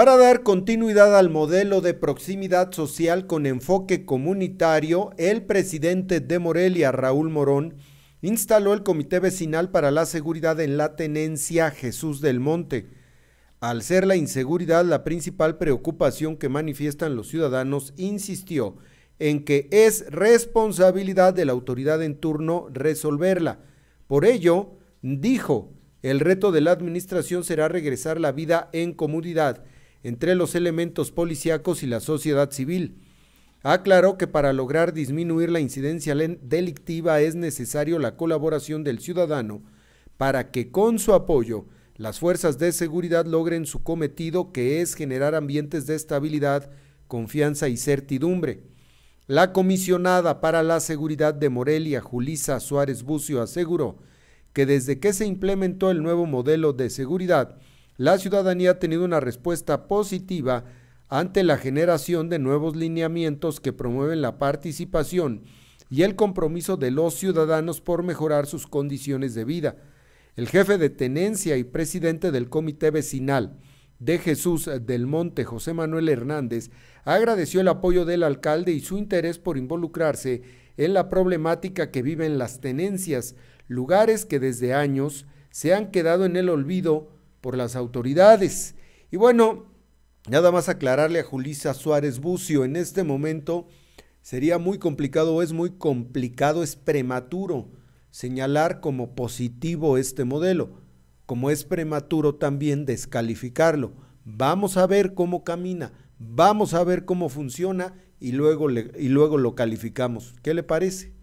para dar continuidad al modelo de proximidad social con enfoque comunitario, el presidente de Morelia, Raúl Morón, instaló el Comité Vecinal para la Seguridad en la Tenencia Jesús del Monte. Al ser la inseguridad la principal preocupación que manifiestan los ciudadanos, insistió en que es responsabilidad de la autoridad en turno resolverla. Por ello, dijo, el reto de la administración será regresar la vida en comunidad entre los elementos policíacos y la sociedad civil. Aclaró que para lograr disminuir la incidencia delictiva es necesario la colaboración del ciudadano para que con su apoyo las fuerzas de seguridad logren su cometido que es generar ambientes de estabilidad, confianza y certidumbre. La comisionada para la seguridad de Morelia, Julisa Suárez Bucio, aseguró que desde que se implementó el nuevo modelo de seguridad, la ciudadanía ha tenido una respuesta positiva ante la generación de nuevos lineamientos que promueven la participación y el compromiso de los ciudadanos por mejorar sus condiciones de vida. El jefe de tenencia y presidente del Comité Vecinal de Jesús del Monte, José Manuel Hernández, agradeció el apoyo del alcalde y su interés por involucrarse en la problemática que viven las tenencias, lugares que desde años se han quedado en el olvido por las autoridades. Y bueno, nada más aclararle a Julisa Suárez Bucio, en este momento sería muy complicado, es muy complicado, es prematuro señalar como positivo este modelo, como es prematuro también descalificarlo. Vamos a ver cómo camina, vamos a ver cómo funciona y luego, y luego lo calificamos. ¿Qué le parece?